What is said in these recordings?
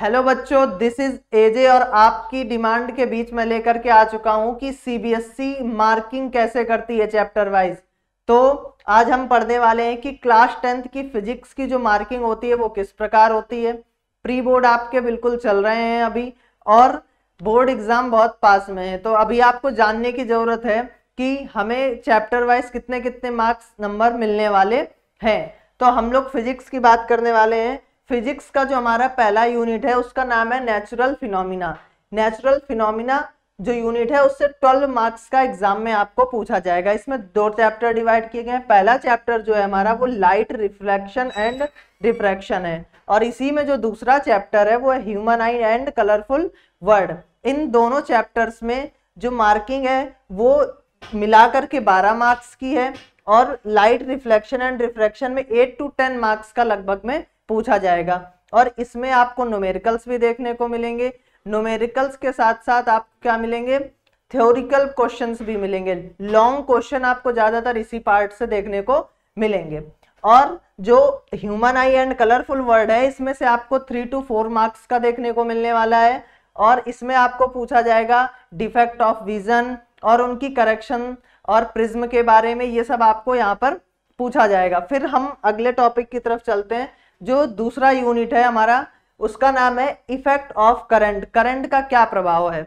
hello बच्चों this is एजे और आपकी डिमांड के बीच में लेकर के आ चुका हूं कि सीबीएसई मार्किंग e कैसे करती है चैप्टर वाइज तो आज हम पढ़ने वाले हैं कि क्लास टेंथ की फिजिक्स की जो मार्किंग होती है वो किस प्रकार होती है प्री बोर्ड आपके बिल्कुल चल रहे हैं अभी और बोर्ड एग्जाम बहुत पास में है तो अभी आपको जानने की जरूरत है कि हमें चैप्टर वाइज कितने कितने मार्क्स नंबर मिलने वाले हैं तो हम लोग फिजिक्स की बात करने वाले हैं फिजिक्स का जो हमारा पहला यूनिट है उसका नाम है नेचुरल फिनोमिना नेचुरल फिनोमिना जो यूनिट है उससे 12 मार्क्स का एग्जाम में आपको पूछा जाएगा इसमें दो चैप्टर डिवाइड किए गए हैं पहला चैप्टर जो है हमारा वो लाइट रिफ्लेक्शन एंड रिफ्रैक्शन है और इसी में जो दूसरा चैप्टर है वो है human eye and colourful world इन दोनों चैप्टर्स में जो मार्किंग है वो मिला करके बारह मार्क्स की है और लाइट रिफ्लेक्शन एंड रिफ्रैक्शन में एट टू टेन मार्क्स का लगभग में पूछा जाएगा और इसमें आपको नोमेरिकल्स भी देखने को मिलेंगे नोमेरिकल्स के साथ साथ आप क्या मिलेंगे थ्योरिकल क्वेश्चंस भी मिलेंगे लॉन्ग क्वेश्चन आपको ज्यादातर इसी पार्ट से देखने को मिलेंगे और जो human eye and colourful world है इसमें से आपको थ्री टू फोर मार्क्स का देखने को मिलने वाला है और इसमें आपको पूछा जाएगा डिफेक्ट ऑफ विजन और उनकी करेक्शन और प्रिज्म के बारे में ये सब आपको यहाँ पर पूछा जाएगा फिर हम अगले टॉपिक की तरफ चलते हैं जो दूसरा यूनिट है हमारा उसका नाम है इफेक्ट ऑफ करंट करंट का क्या प्रभाव है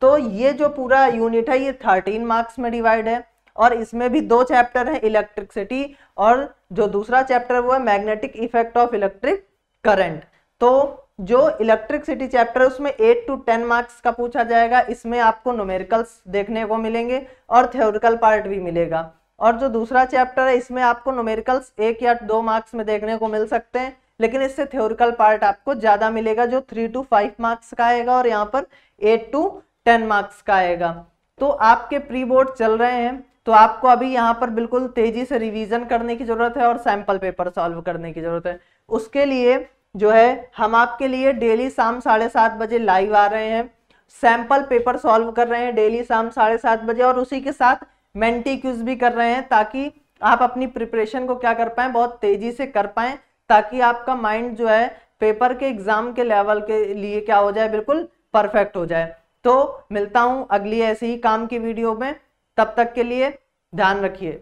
तो ये जो पूरा यूनिट है ये थर्टीन मार्क्स में डिवाइड है और इसमें भी दो चैप्टर हैं इलेक्ट्रिकसिटी और जो दूसरा चैप्टर वो है magnetic effect of electric current तो जो इलेक्ट्रिकसिटी चैप्टर उसमें एट टू टेन मार्क्स का पूछा जाएगा इसमें आपको नोमेरिकल्स देखने को मिलेंगे और थ्योरिकल पार्ट भी मिलेगा और जो दूसरा चैप्टर है इसमें आपको नोमेरिकल्स एक या दो मार्क्स में देखने को मिल सकते हैं लेकिन इससे थ्योरिकल पार्ट आपको ज्यादा मिलेगा जो थ्री टू फाइव मार्क्स का आएगा और यहाँ पर एट टू टेन मार्क्स का आएगा तो आपके प्री बोर्ड चल रहे हैं तो आपको अभी यहाँ पर बिल्कुल तेजी से रिविजन करने की जरूरत है और सैंपल पेपर सॉल्व करने की जरूरत है उसके लिए जो है हम आपके लिए डेली शाम साढ़े सात बजे लाइव आ रहे हैं सैंपल पेपर सॉल्व कर रहे हैं डेली शाम साढ़े सात बजे और उसी के साथ मेंटी क्यूज भी कर रहे हैं ताकि आप अपनी प्रिपरेशन को क्या कर पाए बहुत तेजी से कर पाए ताकि आपका माइंड जो है पेपर के एग्जाम के लेवल के लिए क्या हो जाए बिल्कुल परफेक्ट हो जाए तो मिलता हूँ अगली ऐसे ही काम की वीडियो में तब तक के लिए ध्यान रखिए